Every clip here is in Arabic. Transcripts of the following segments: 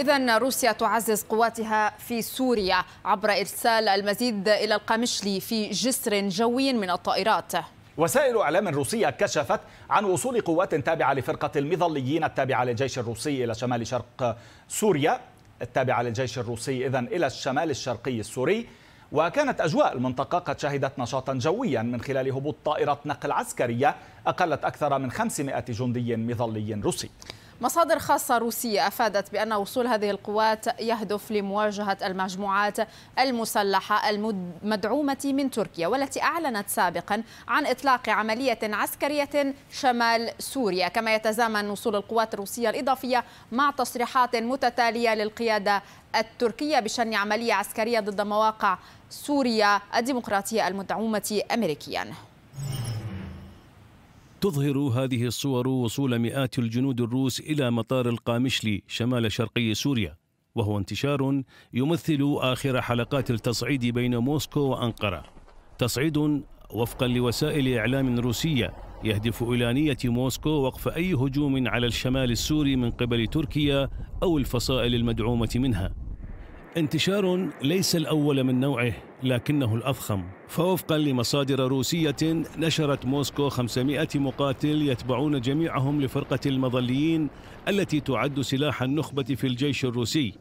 إذا روسيا تعزز قواتها في سوريا عبر إرسال المزيد إلى القامشلي في جسر جوي من الطائرات وسائل اعلام روسيه كشفت عن وصول قوات تابعه لفرقه المظليين التابعه للجيش الروسي الى شمال شرق سوريا التابعه للجيش الروسي اذا الى الشمال الشرقي السوري وكانت اجواء المنطقه قد شهدت نشاطا جويا من خلال هبوط طائره نقل عسكريه اقلت اكثر من 500 جندي مظلي روسي مصادر خاصة روسية أفادت بأن وصول هذه القوات يهدف لمواجهة المجموعات المسلحة المدعومة من تركيا والتي أعلنت سابقا عن إطلاق عملية عسكرية شمال سوريا كما يتزامن وصول القوات الروسية الإضافية مع تصريحات متتالية للقيادة التركية بشن عملية عسكرية ضد مواقع سوريا الديمقراطية المدعومة أمريكياً تظهر هذه الصور وصول مئات الجنود الروس إلى مطار القامشلي شمال شرقي سوريا وهو انتشار يمثل آخر حلقات التصعيد بين موسكو وأنقرة تصعيد وفقا لوسائل إعلام روسية يهدف إلى نية موسكو وقف أي هجوم على الشمال السوري من قبل تركيا أو الفصائل المدعومة منها انتشار ليس الأول من نوعه لكنه الاضخم فوفقا لمصادر روسية نشرت موسكو 500 مقاتل يتبعون جميعهم لفرقة المظليين التي تعد سلاح النخبة في الجيش الروسي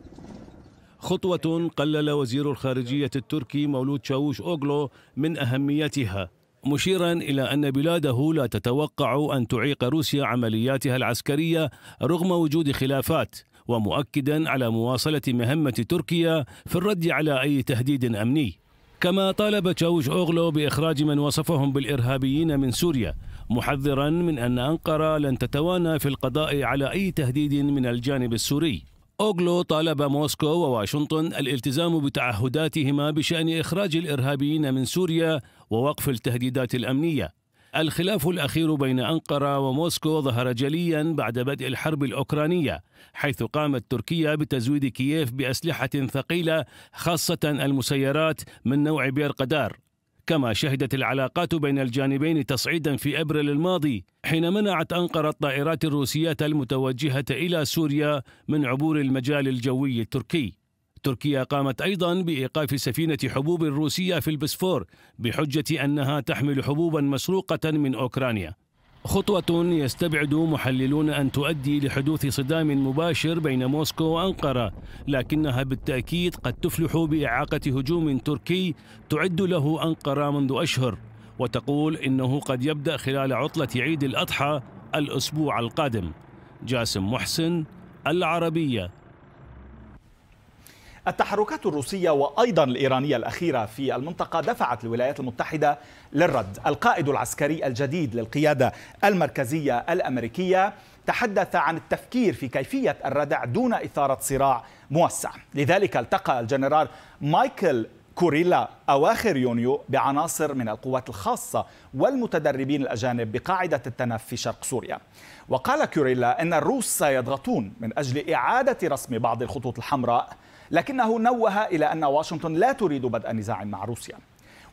خطوة قلل وزير الخارجية التركي مولود شاوش أوغلو من أهميتها مشيرا الى ان بلاده لا تتوقع ان تعيق روسيا عملياتها العسكريه رغم وجود خلافات ومؤكدا على مواصلة مهمة تركيا في الرد على أي تهديد أمني كما طالب تشاوش أوغلو بإخراج من وصفهم بالإرهابيين من سوريا محذرا من أن أنقرة لن تتوانى في القضاء على أي تهديد من الجانب السوري أوغلو طالب موسكو وواشنطن الالتزام بتعهداتهما بشأن إخراج الإرهابيين من سوريا ووقف التهديدات الأمنية الخلاف الأخير بين أنقرة وموسكو ظهر جليا بعد بدء الحرب الأوكرانية حيث قامت تركيا بتزويد كييف بأسلحة ثقيلة خاصة المسيرات من نوع بيرقدار كما شهدت العلاقات بين الجانبين تصعيدا في ابريل الماضي حين منعت انقره الطائرات الروسيه المتوجهه الى سوريا من عبور المجال الجوي التركي تركيا قامت أيضا بإيقاف سفينة حبوب روسية في البسفور بحجة أنها تحمل حبوبا مسروقة من أوكرانيا خطوة يستبعد محللون أن تؤدي لحدوث صدام مباشر بين موسكو وأنقرة لكنها بالتأكيد قد تفلح بإعاقة هجوم تركي تعد له أنقرة منذ أشهر وتقول إنه قد يبدأ خلال عطلة عيد الأضحى الأسبوع القادم جاسم محسن العربية التحركات الروسية وأيضا الإيرانية الأخيرة في المنطقة دفعت الولايات المتحدة للرد القائد العسكري الجديد للقيادة المركزية الأمريكية تحدث عن التفكير في كيفية الردع دون إثارة صراع موسع لذلك التقى الجنرال مايكل كوريلا أواخر يونيو بعناصر من القوات الخاصة والمتدربين الأجانب بقاعدة التنف في شرق سوريا وقال كوريلا أن الروس سيضغطون من أجل إعادة رسم بعض الخطوط الحمراء لكنه نوه إلى أن واشنطن لا تريد بدء نزاع مع روسيا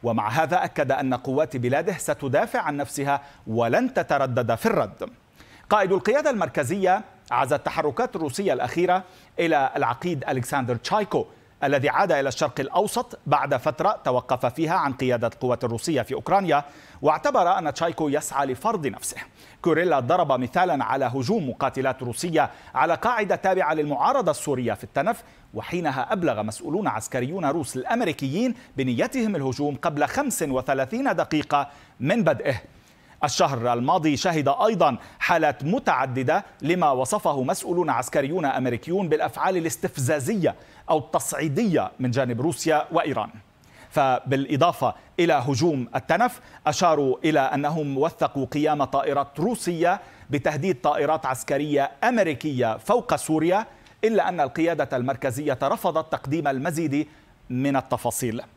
ومع هذا أكد أن قوات بلاده ستدافع عن نفسها ولن تتردد في الرد قائد القيادة المركزية عزت التحركات الروسية الأخيرة إلى العقيد ألكسندر تشايكو الذي عاد إلى الشرق الأوسط بعد فترة توقف فيها عن قيادة القوات الروسية في أوكرانيا واعتبر أن تشايكو يسعى لفرض نفسه كوريلا ضرب مثالا على هجوم مقاتلات روسية على قاعدة تابعة للمعارضة السورية في التنف وحينها أبلغ مسؤولون عسكريون روس الأمريكيين بنيتهم الهجوم قبل 35 دقيقة من بدئه الشهر الماضي شهد ايضا حالات متعدده لما وصفه مسؤولون عسكريون امريكيون بالافعال الاستفزازيه او التصعيديه من جانب روسيا وايران. فبالإضافة إلى هجوم التنف أشاروا إلى أنهم وثقوا قيام طائرات روسية بتهديد طائرات عسكرية أمريكية فوق سوريا إلا أن القيادة المركزية رفضت تقديم المزيد من التفاصيل